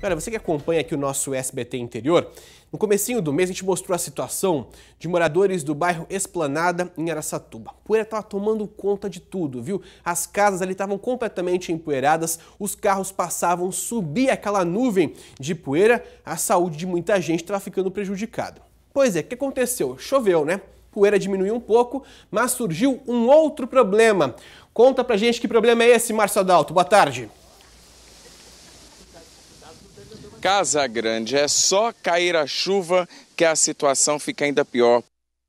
Cara, você que acompanha aqui o nosso SBT interior, no comecinho do mês a gente mostrou a situação de moradores do bairro Esplanada em Araçatuba. A poeira estava tomando conta de tudo, viu? As casas ali estavam completamente empoeiradas, os carros passavam, subia aquela nuvem de poeira, a saúde de muita gente estava ficando prejudicada. Pois é, o que aconteceu? Choveu, né? poeira diminuiu um pouco, mas surgiu um outro problema. Conta pra gente que problema é esse, Márcio Adalto. Boa tarde. Casa Grande. É só cair a chuva que a situação fica ainda pior.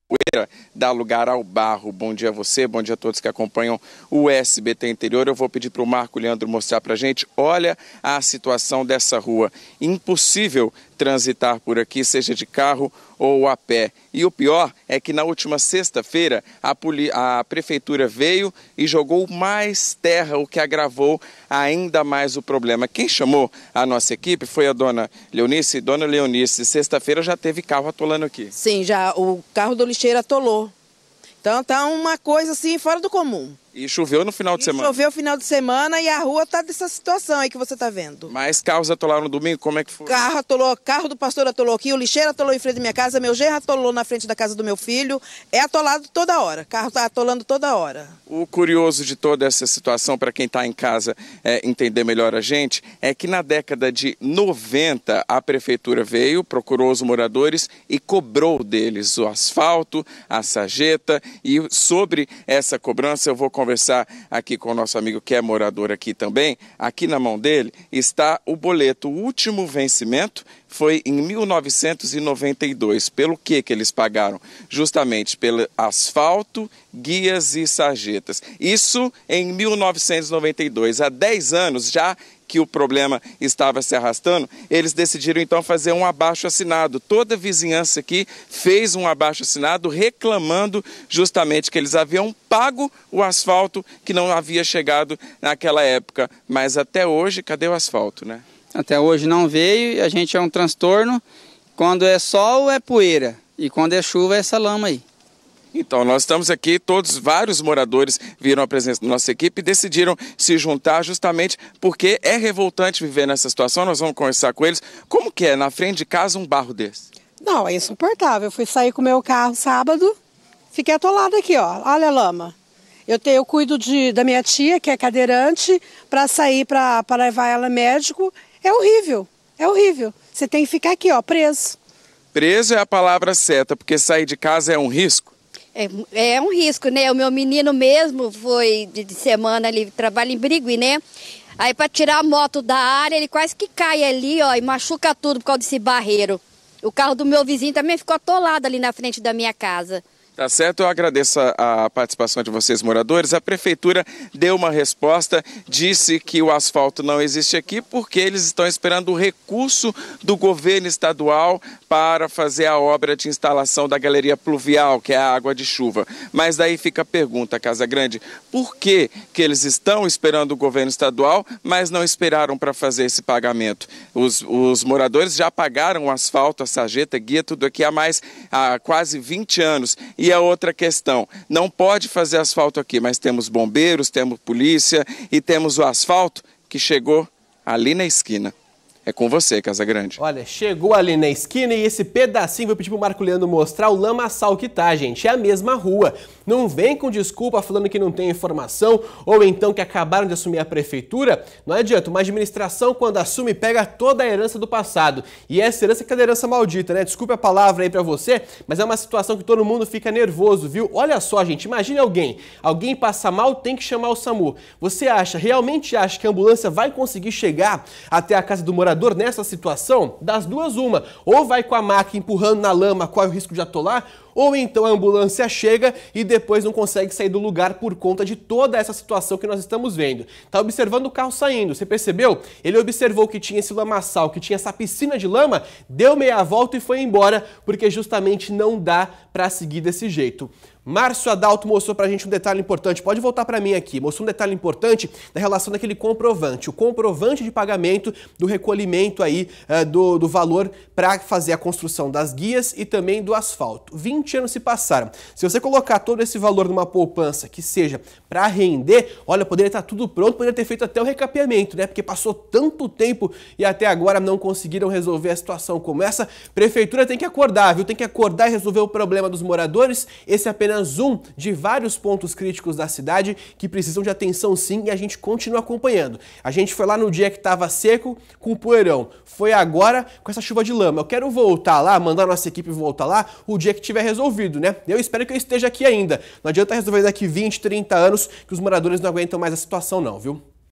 Poeira dá lugar ao barro. Bom dia a você, bom dia a todos que acompanham o SBT Interior. Eu vou pedir para o Marco Leandro mostrar para a gente. Olha a situação dessa rua. Impossível transitar por aqui, seja de carro ou a pé. E o pior é que na última sexta-feira a, a, prefeitura veio e jogou mais terra, o que agravou ainda mais o problema. Quem chamou a nossa equipe foi a dona Leonice. Dona Leonice, sexta-feira já teve carro atolando aqui. Sim, já o carro do lixeiro atolou. Então tá uma coisa assim fora do comum. E choveu no final de e semana. Choveu no final de semana e a rua tá dessa situação aí que você tá vendo. Mas carros atolaram no domingo, como é que foi? Carro atolou, carro do pastor atolou aqui, o lixeiro atolou em frente da minha casa, meu genro atolou na frente da casa do meu filho. É atolado toda hora, carro tá atolando toda hora. O curioso de toda essa situação, para quem tá em casa é, entender melhor a gente, é que na década de 90 a prefeitura veio, procurou os moradores e cobrou deles o asfalto, a sarjeta e sobre essa cobrança eu vou conversar conversar aqui com o nosso amigo que é morador aqui também. Aqui na mão dele está o boleto. O último vencimento foi em 1992. Pelo que que eles pagaram? Justamente pelo asfalto, guias e sarjetas. Isso em 1992, há 10 anos já que o problema estava se arrastando, eles decidiram então fazer um abaixo assinado. Toda a vizinhança aqui fez um abaixo assinado reclamando justamente que eles haviam pago o asfalto que não havia chegado naquela época. Mas até hoje, cadê o asfalto, né? Até hoje não veio, e a gente é um transtorno. Quando é sol é poeira e quando é chuva é essa lama aí. Então, nós estamos aqui, todos, vários moradores viram a presença da nossa equipe e decidiram se juntar justamente porque é revoltante viver nessa situação. Nós vamos conversar com eles. Como que é na frente de casa um barro desse? Não, é insuportável. Eu fui sair com o meu carro sábado, fiquei atolada aqui, ó. Olha a lama. Eu, tenho eu cuido de, da minha tia, que é cadeirante, para sair, para levar ela médico. É horrível, é horrível. Você tem que ficar aqui, ó, preso. Preso é a palavra certa, porque sair de casa é um risco? É, é um risco, né? O meu menino mesmo foi de, de semana ali, trabalha em Brigui, né? Aí para tirar a moto da área, ele quase que cai ali, ó, e machuca tudo por causa desse barreiro. O carro do meu vizinho também ficou atolado ali na frente da minha casa. Tá certo, eu agradeço a, participação de vocês, moradores. A prefeitura deu uma resposta, disse que o asfalto não existe aqui porque eles estão esperando o recurso do governo estadual para fazer a obra de instalação da galeria pluvial, que é a água de chuva. Mas daí fica a pergunta, Casa Grande, por que, que eles estão esperando o governo estadual, mas não esperaram para fazer esse pagamento? Os, os moradores já pagaram o asfalto, a sarjeta, guia, tudo aqui há mais há quase 20 anos. E e a outra questão, não pode fazer asfalto aqui, mas temos bombeiros, temos polícia e temos o asfalto que chegou ali na esquina. É com você, Casa Grande. Olha, chegou ali na esquina e esse pedacinho, vou pedir pro Marco Leandro mostrar o lamaçal que tá, gente. É a mesma rua. Não vem com desculpa falando que não tem informação ou então que acabaram de assumir a prefeitura. Não adianta, uma administração quando assume pega toda a herança do passado. E é essa herança que é a herança maldita, né? Desculpe a palavra aí para você, mas é uma situação que todo mundo fica nervoso, viu? Olha só, gente, imagine alguém. Alguém passa mal, tem que chamar o SAMU. Você acha, realmente acha que a ambulância vai conseguir chegar até a casa do morador? jogador nessa situação, das duas uma, ou vai com a maca empurrando na lama, corre o risco de atolar, ou então a ambulância chega e depois não consegue sair do lugar por conta de toda essa situação que nós estamos vendo. Tá observando o carro saindo, você percebeu? Ele observou que tinha esse lamaçal, que tinha essa piscina de lama, deu meia volta e foi embora, porque justamente não dá para seguir desse jeito. Márcio Adalto mostrou pra gente um detalhe importante. Pode voltar para mim aqui. Mostrou um detalhe importante da relação daquele comprovante. O comprovante de pagamento do recolhimento aí uh, do, do valor para fazer a construção das guias e também do asfalto. 20 20 anos se passaram, se você colocar todo esse valor numa poupança que seja para render, olha, poderia estar tá tudo pronto, poderia ter feito até o recapeamento, né? Porque passou tanto tempo e até agora não conseguiram resolver a situação como essa. Prefeitura tem que acordar, viu? Tem que acordar e resolver o problema dos moradores. Esse é apenas um de vários pontos críticos da cidade que precisam de atenção sim e a gente continua acompanhando. A gente foi lá no dia que estava seco com o poeirão, foi agora com essa chuva de lama. Eu quero voltar lá, mandar nossa equipe voltar lá o dia que tiver resolvido resolvido, né? Eu espero que eu esteja aqui ainda. Não adianta resolver daqui 20, 30 anos que os moradores não aguentam mais a situação não, viu?